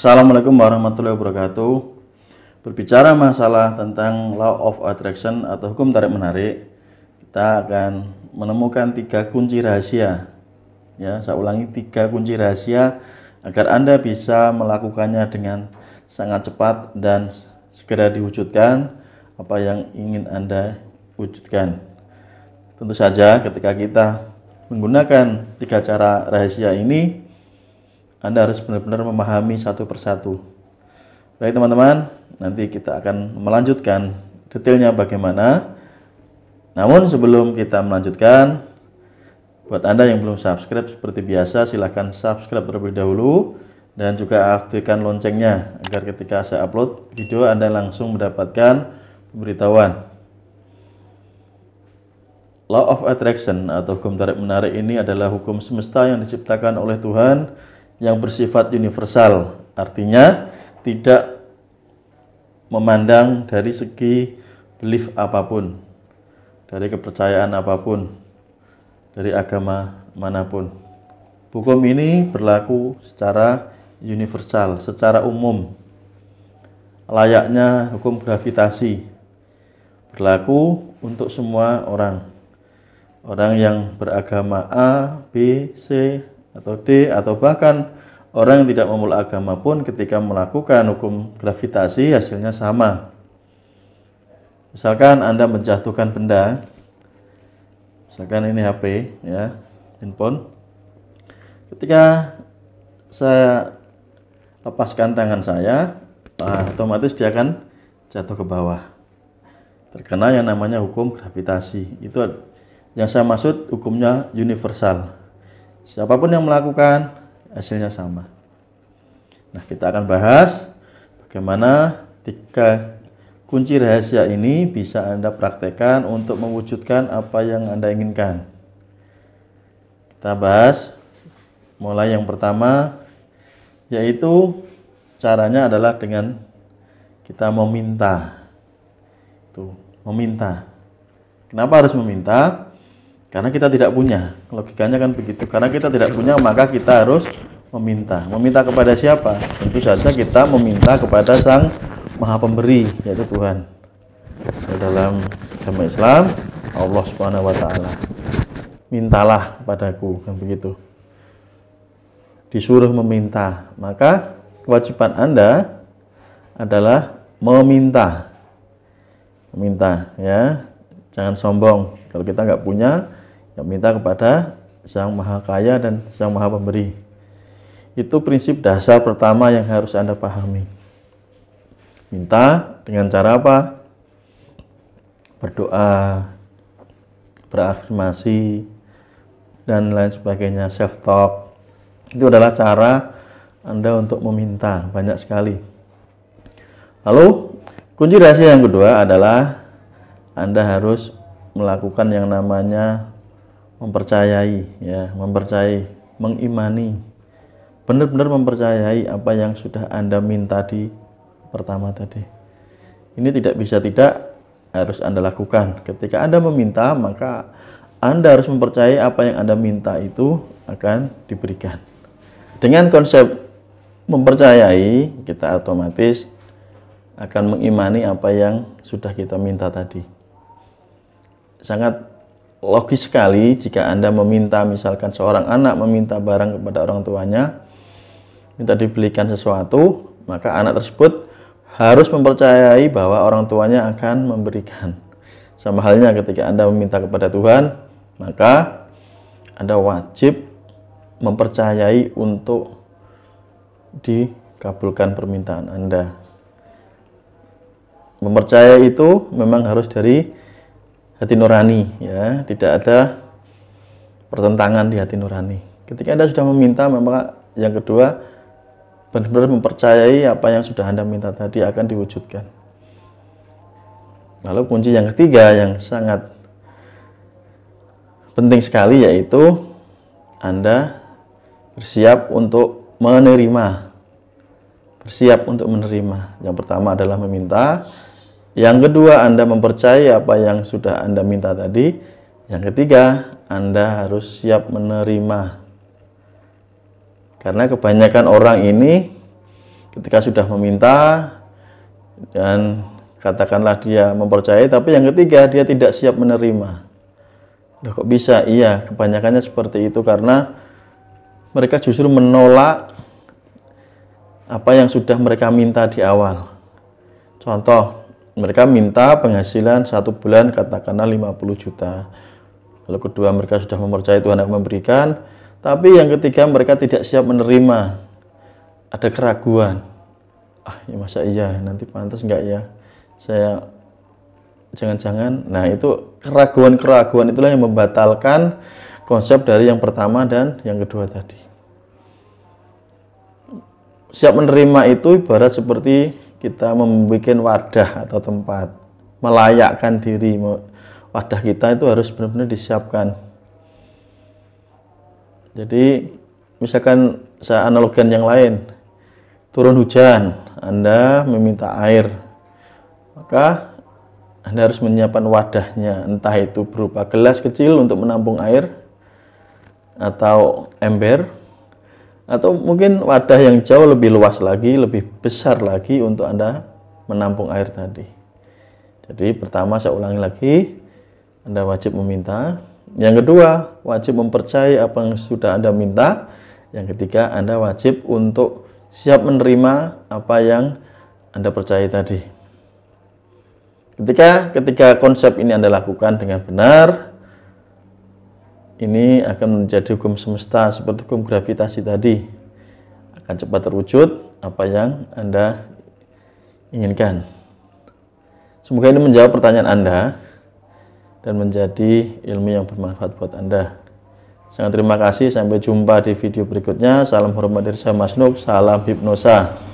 Assalamualaikum warahmatullahi wabarakatuh. Berbicara masalah tentang law of attraction atau hukum tarik menarik, kita akan menemukan tiga kunci rahasia. Ya, saya ulangi tiga kunci rahasia agar Anda bisa melakukannya dengan sangat cepat dan segera diwujudkan apa yang ingin Anda wujudkan. Tentu saja ketika kita menggunakan tiga cara rahasia ini, anda harus benar-benar memahami satu persatu. Baik teman-teman, nanti kita akan melanjutkan detailnya bagaimana. Namun sebelum kita melanjutkan, buat Anda yang belum subscribe seperti biasa silahkan subscribe terlebih dahulu dan juga aktifkan loncengnya agar ketika saya upload video Anda langsung mendapatkan pemberitahuan. Law of Attraction atau hukum tarik menarik ini adalah hukum semesta yang diciptakan oleh Tuhan yang bersifat universal, artinya tidak memandang dari segi belief apapun, dari kepercayaan apapun, dari agama manapun. Hukum ini berlaku secara universal, secara umum. Layaknya hukum gravitasi berlaku untuk semua orang. Orang yang beragama A, B, C, atau D atau bahkan orang yang tidak memeluk agama pun ketika melakukan hukum gravitasi hasilnya sama. Misalkan Anda menjatuhkan benda, misalkan ini HP ya, handphone. Ketika saya lepaskan tangan saya, nah, otomatis dia akan jatuh ke bawah. Terkena yang namanya hukum gravitasi. Itu yang saya maksud hukumnya universal Siapapun yang melakukan, hasilnya sama. Nah, kita akan bahas bagaimana tiga kunci rahasia ini bisa Anda praktekkan untuk mewujudkan apa yang Anda inginkan. Kita bahas mulai yang pertama, yaitu caranya adalah dengan kita meminta. Tuh, meminta. Kenapa harus meminta? Karena kita tidak punya, logikanya kan begitu. Karena kita tidak punya, maka kita harus meminta. Meminta kepada siapa? Tentu saja kita meminta kepada Sang Maha Pemberi, yaitu Tuhan. Dalam agama Islam, Allah Subhanahu wa taala. Mintalah padaku, kan begitu. Disuruh meminta, maka kewajiban Anda adalah meminta. Meminta ya. Jangan sombong. Kalau kita nggak punya, minta kepada Sang Maha Kaya dan Sang Maha Pemberi. Itu prinsip dasar pertama yang harus Anda pahami. Minta dengan cara apa? Berdoa, berafirmasi, dan lain sebagainya, self-talk. Itu adalah cara Anda untuk meminta banyak sekali. Lalu, kunci rahasia yang kedua adalah Anda harus melakukan yang namanya mempercayai ya mempercayai mengimani benar-benar mempercayai apa yang sudah Anda minta di pertama tadi ini tidak bisa tidak harus Anda lakukan ketika Anda meminta maka Anda harus mempercayai apa yang Anda minta itu akan diberikan dengan konsep mempercayai kita otomatis akan mengimani apa yang sudah kita minta tadi sangat logis sekali jika Anda meminta misalkan seorang anak meminta barang kepada orang tuanya minta dibelikan sesuatu maka anak tersebut harus mempercayai bahwa orang tuanya akan memberikan sama halnya ketika Anda meminta kepada Tuhan maka Anda wajib mempercayai untuk dikabulkan permintaan Anda mempercayai itu memang harus dari hati nurani ya tidak ada pertentangan di hati nurani ketika anda sudah meminta memang yang kedua benar-benar mempercayai apa yang sudah anda minta tadi akan diwujudkan lalu kunci yang ketiga yang sangat penting sekali yaitu anda bersiap untuk menerima bersiap untuk menerima yang pertama adalah meminta yang kedua, Anda mempercayai apa yang sudah Anda minta tadi. Yang ketiga, Anda harus siap menerima. Karena kebanyakan orang ini ketika sudah meminta dan katakanlah dia mempercayai tapi yang ketiga dia tidak siap menerima. Loh kok bisa? Iya, kebanyakannya seperti itu karena mereka justru menolak apa yang sudah mereka minta di awal. Contoh, mereka minta penghasilan satu bulan katakanlah 50 juta. Lalu kedua mereka sudah mempercayai Tuhan yang memberikan, tapi yang ketiga mereka tidak siap menerima. Ada keraguan. Ah, ya masa iya, nanti pantas enggak ya? Saya jangan-jangan. Nah, itu keraguan-keraguan itulah yang membatalkan konsep dari yang pertama dan yang kedua tadi. Siap menerima itu ibarat seperti kita membuat wadah atau tempat melayakkan diri wadah kita itu harus benar-benar disiapkan jadi misalkan saya analogikan yang lain turun hujan Anda meminta air maka Anda harus menyiapkan wadahnya entah itu berupa gelas kecil untuk menampung air atau ember atau mungkin wadah yang jauh lebih luas lagi, lebih besar lagi untuk Anda menampung air tadi. Jadi pertama saya ulangi lagi, Anda wajib meminta. Yang kedua, wajib mempercayai apa yang sudah Anda minta. Yang ketiga, Anda wajib untuk siap menerima apa yang Anda percaya tadi. Ketika ketika konsep ini Anda lakukan dengan benar, ini akan menjadi hukum semesta seperti hukum gravitasi tadi akan cepat terwujud apa yang Anda inginkan. Semoga ini menjawab pertanyaan Anda dan menjadi ilmu yang bermanfaat buat Anda. Sangat terima kasih, sampai jumpa di video berikutnya. Salam hormat dari saya Mas Nuk, salam hipnosa.